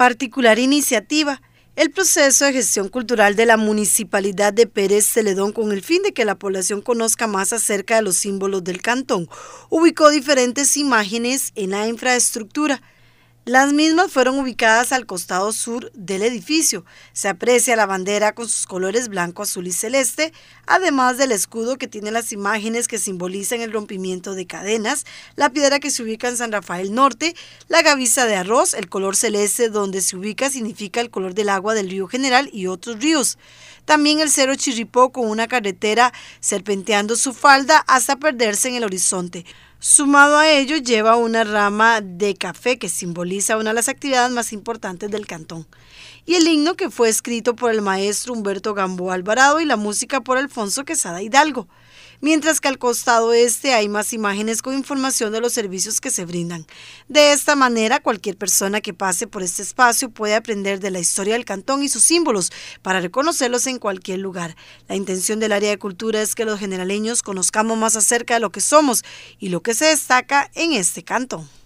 particular iniciativa el proceso de gestión cultural de la Municipalidad de Pérez Celedón con el fin de que la población conozca más acerca de los símbolos del cantón. Ubicó diferentes imágenes en la infraestructura las mismas fueron ubicadas al costado sur del edificio. Se aprecia la bandera con sus colores blanco, azul y celeste, además del escudo que tiene las imágenes que simbolizan el rompimiento de cadenas, la piedra que se ubica en San Rafael Norte, la gavisa de arroz, el color celeste donde se ubica significa el color del agua del río General y otros ríos. También el cerro Chirripó con una carretera serpenteando su falda hasta perderse en el horizonte. Sumado a ello, lleva una rama de café que simboliza una de las actividades más importantes del cantón. Y el himno que fue escrito por el maestro Humberto Gambo Alvarado y la música por Alfonso Quesada Hidalgo mientras que al costado este hay más imágenes con información de los servicios que se brindan. De esta manera, cualquier persona que pase por este espacio puede aprender de la historia del cantón y sus símbolos para reconocerlos en cualquier lugar. La intención del área de cultura es que los generaleños conozcamos más acerca de lo que somos y lo que se destaca en este cantón.